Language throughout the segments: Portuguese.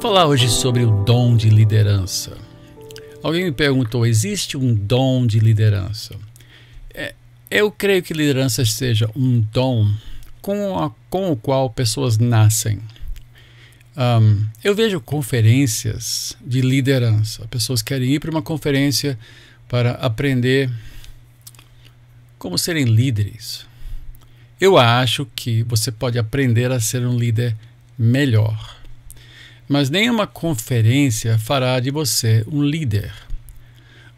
falar hoje sobre o dom de liderança. Alguém me perguntou: existe um dom de liderança? É, eu creio que liderança seja um dom com, a, com o qual pessoas nascem. Um, eu vejo conferências de liderança. Pessoas querem ir para uma conferência para aprender como serem líderes. Eu acho que você pode aprender a ser um líder melhor. Mas nenhuma conferência fará de você um líder.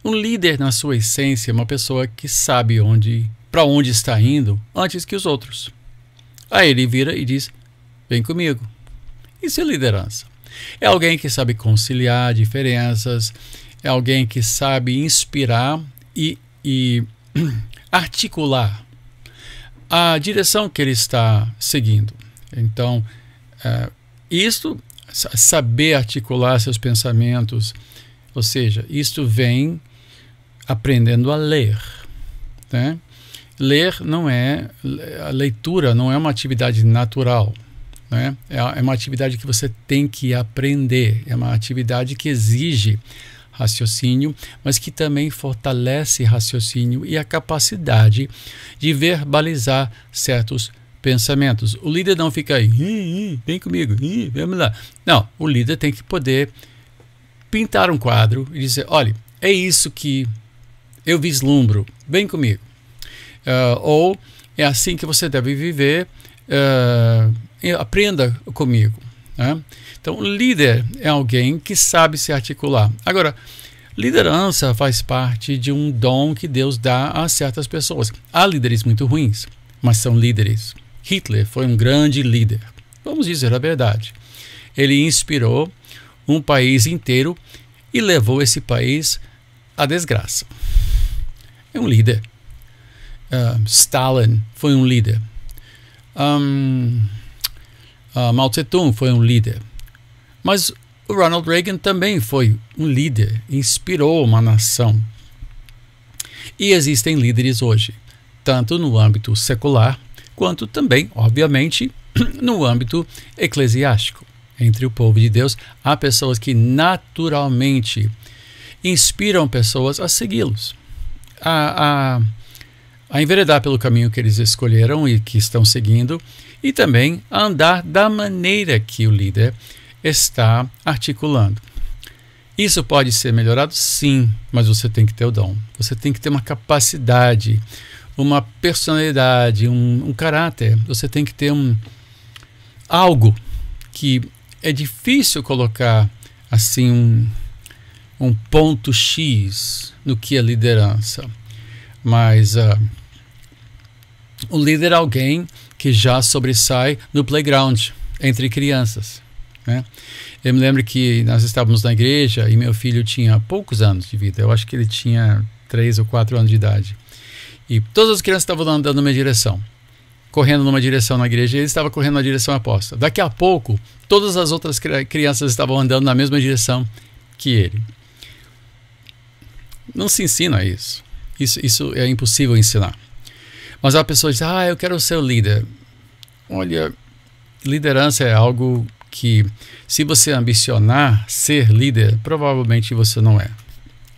Um líder, na sua essência, é uma pessoa que sabe onde, para onde está indo antes que os outros. Aí ele vira e diz: Vem comigo. Isso é liderança. É alguém que sabe conciliar diferenças, é alguém que sabe inspirar e, e articular a direção que ele está seguindo. Então, é, isto, saber articular seus pensamentos, ou seja, isto vem aprendendo a ler. Né? Ler não é, a leitura não é uma atividade natural. Né? É, é uma atividade que você tem que aprender, é uma atividade que exige raciocínio, mas que também fortalece raciocínio e a capacidade de verbalizar certos pensamentos. O líder não fica aí, hi, hi, vem comigo, hi, vamos lá. Não, o líder tem que poder pintar um quadro e dizer: olha, é isso que eu vislumbro, vem comigo. Uh, ou é assim que você deve viver. Uh, aprenda comigo. Né? Então, líder é alguém que sabe se articular. Agora, liderança faz parte de um dom que Deus dá a certas pessoas. Há líderes muito ruins, mas são líderes. Hitler foi um grande líder, vamos dizer a verdade. Ele inspirou um país inteiro e levou esse país à desgraça. É um líder. Uh, Stalin foi um líder. Um, Uh, Mao Tse-tung foi um líder. Mas o Ronald Reagan também foi um líder, inspirou uma nação. E existem líderes hoje, tanto no âmbito secular, quanto também, obviamente, no âmbito eclesiástico. Entre o povo de Deus, há pessoas que naturalmente inspiram pessoas a segui-los, a, a a enveredar pelo caminho que eles escolheram e que estão seguindo, e também a andar da maneira que o líder está articulando. Isso pode ser melhorado, sim, mas você tem que ter o dom. Você tem que ter uma capacidade, uma personalidade, um, um caráter. Você tem que ter um algo que é difícil colocar assim um, um ponto X no que é liderança. Mas uh, o líder é alguém que já sobressai no playground entre crianças. Né? Eu me lembro que nós estávamos na igreja e meu filho tinha poucos anos de vida. Eu acho que ele tinha três ou quatro anos de idade. E todas as crianças estavam andando na minha direção, correndo numa direção na igreja, e ele estava correndo na direção oposta. Daqui a pouco, todas as outras crianças estavam andando na mesma direção que ele. Não se ensina isso. Isso, isso é impossível ensinar. Mas a pessoa diz: Ah, eu quero ser líder. Olha, liderança é algo que, se você ambicionar ser líder, provavelmente você não é,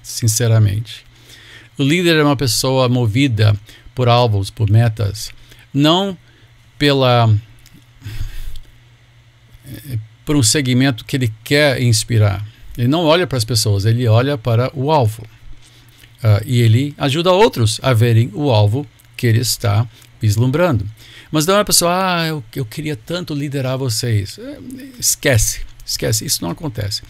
sinceramente. O líder é uma pessoa movida por alvos, por metas, não pela por um segmento que ele quer inspirar. Ele não olha para as pessoas, ele olha para o alvo. Uh, e ele ajuda outros a verem o alvo que ele está vislumbrando. Mas não é uma pessoa, ah, eu, eu queria tanto liderar vocês. É, esquece, esquece, isso não acontece.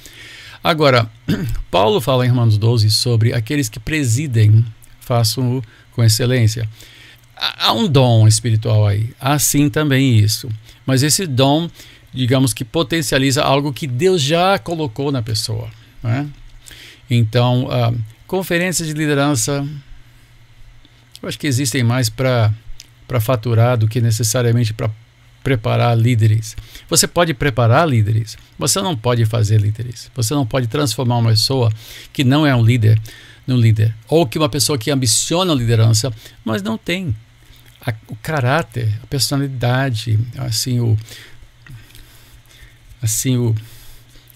Agora, Paulo fala em Romanos 12 sobre aqueles que presidem, façam com excelência. Há um dom espiritual aí, há sim também isso. Mas esse dom, digamos que potencializa algo que Deus já colocou na pessoa. Né? Então, uh, conferências de liderança eu acho que existem mais para faturar do que necessariamente para preparar líderes. Você pode preparar líderes, você não pode fazer líderes. Você não pode transformar uma pessoa que não é um líder num líder. Ou que uma pessoa que ambiciona a liderança, mas não tem a, o caráter, a personalidade, assim, o. Assim, o.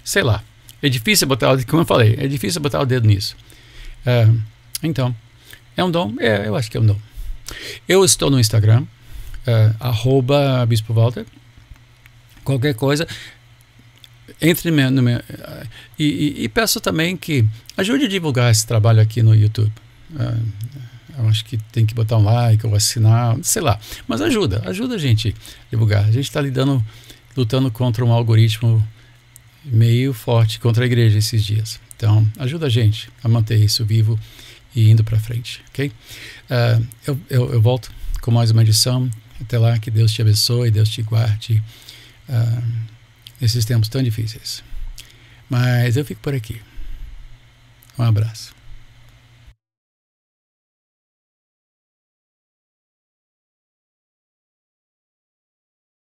Sei lá. É difícil botar. o Como eu falei, é difícil botar o dedo nisso. É, então. É um dom? É, eu acho que é um dom. Eu estou no Instagram, @bispovalter. Eh, arroba Bispo Walter. Qualquer coisa, entre meu, no meu, eh, e, e, e, peço também que ajude a divulgar esse trabalho aqui no YouTube. Eh, eu acho que tem que botar um like ou assinar, sei lá. Mas ajuda, ajuda a gente a divulgar. A gente está lidando, lutando contra um algoritmo meio forte contra a igreja esses dias. Então, ajuda a gente a manter isso vivo e indo para frente, ok? Uh, eu, eu, eu, volto com mais uma edição. Até lá, que Deus te abençoe, Deus te guarde uh, ah, nesses tempos tão difíceis. Mas eu fico por aqui. Um abraço.